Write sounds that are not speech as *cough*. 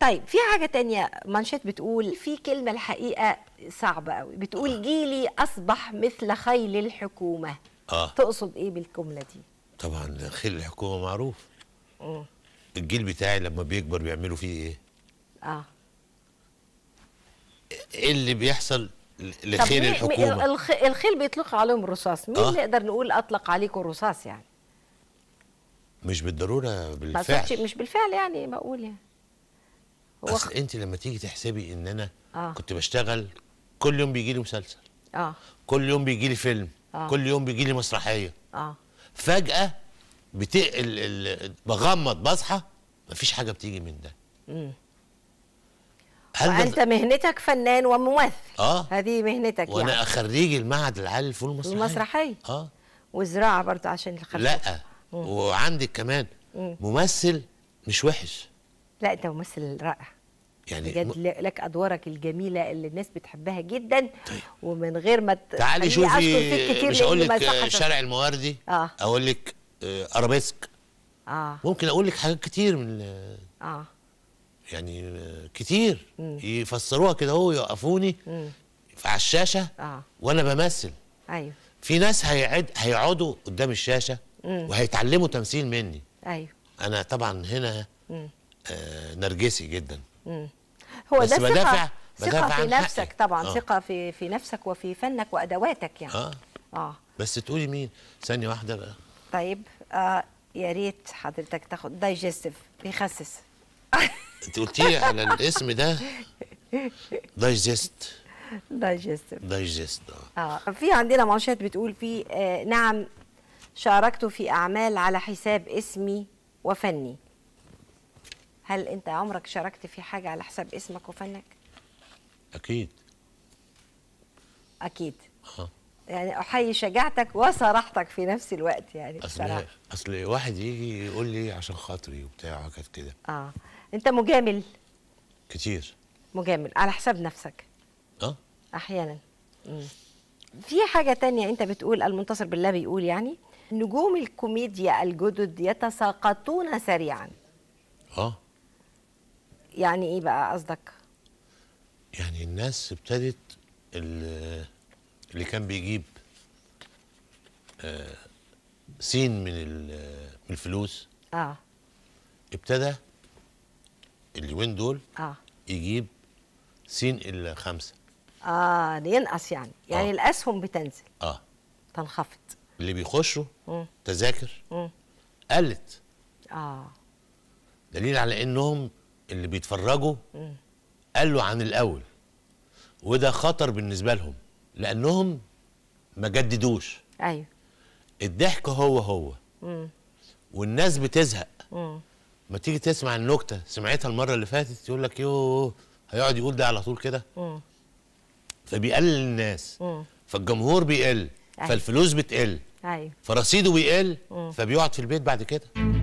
طيب في حاجة تانية مانشيت بتقول في كلمة الحقيقة صعبة قوي بتقول جيلي أصبح مثل خيل الحكومة آه. تقصد إيه بالجملة دي؟ طبعا خيل الحكومة معروف مم. الجيل بتاعي لما بيكبر بيعملوا فيه إيه؟ آه إيه اللي بيحصل لخيل الحكومة؟ الخيل بيطلقوا عليهم الرصاص مين آه؟ نقدر نقول أطلق عليكم الرصاص يعني؟ مش بالضروره بالفعل مش بالفعل يعني بقول يعني هو اصل انت لما تيجي تحسبي ان انا آه. كنت بشتغل كل يوم بيجي لي مسلسل اه كل يوم بيجي لي فيلم آه. كل يوم بيجي لي مسرحيه اه فجاه بتقل ال... بغمض بصحى مفيش حاجه بتيجي من ده امم انت ده... مهنتك فنان وممثل اه هذه مهنتك وانا يعني. خريج المعهد العالي للفنون المسرحيه المسرحيه اه وزراعه برضه عشان الخريج لا وعندك كمان ممثل مش وحش لا انت ممثل رائع يعني بجد لك ادوارك الجميله اللي الناس بتحبها جدا طيب. ومن غير ما تعالي شوفي مش هقول لك آه، شارع المواردي اه اقول لك آه، ارابيسك اه ممكن اقول لك حاجات كتير من اه يعني آه، كتير م. يفسروها كده اهو يوقفوني على الشاشه آه. وانا بمثل ايوه في ناس هيعد هيقعدوا قدام الشاشه وهيتعلموا تمثيل مني ايوه انا طبعا هنا آه نرجسي جدا مم. هو بس ده بدافع ثقة في نفسك حقي. طبعا آه. ثقة في في نفسك وفي فنك وأدواتك يعني آه. اه بس تقولي مين ثانية واحدة بقى طيب آه يا ريت حضرتك تاخد دايجستيف بيخسس *laughs* انت قلتي على الاسم ده دايجست دايجست دايجست آه. اه في عندنا منشات بتقول في آه نعم شاركت في أعمال على حساب اسمي وفني هل أنت عمرك شاركت في حاجة على حساب اسمك وفنك؟ أكيد أكيد ها. يعني أحيي شجاعتك وصراحتك في نفس الوقت يعني أصل, أصل واحد يجي يقول لي عشان خاطري وبتاع وكده كده آه أنت مجامل كتير مجامل على حساب نفسك اه أحيانا مم. في حاجة تانية أنت بتقول المنتصر بالله بيقول يعني نجوم الكوميديا الجدد يتساقطون سريعا اه يعني ايه بقى قصدك يعني الناس ابتدت اللي كان بيجيب آه، سين من الفلوس اه ابتدى اللي وين دول اه يجيب سين الا خمسه اه ينقص يعني يعني آه. الاسهم بتنزل اه تنخفض اللي بيخشوا تذاكر قلت اه دليل على انهم اللي بيتفرجوا قالوا عن الاول وده خطر بالنسبه لهم لانهم ما جددوش ايوه الضحك هو هو مم. والناس بتزهق مم. ما تيجي تسمع النكته سمعتها المره اللي فاتت يقول لك يوه هيقعد يقول ده على طول كده فبيقلل الناس مم. فالجمهور بيقل أيوه. فالفلوس بتقل ايوه فرصيده بيقل فبيقعد في البيت بعد كده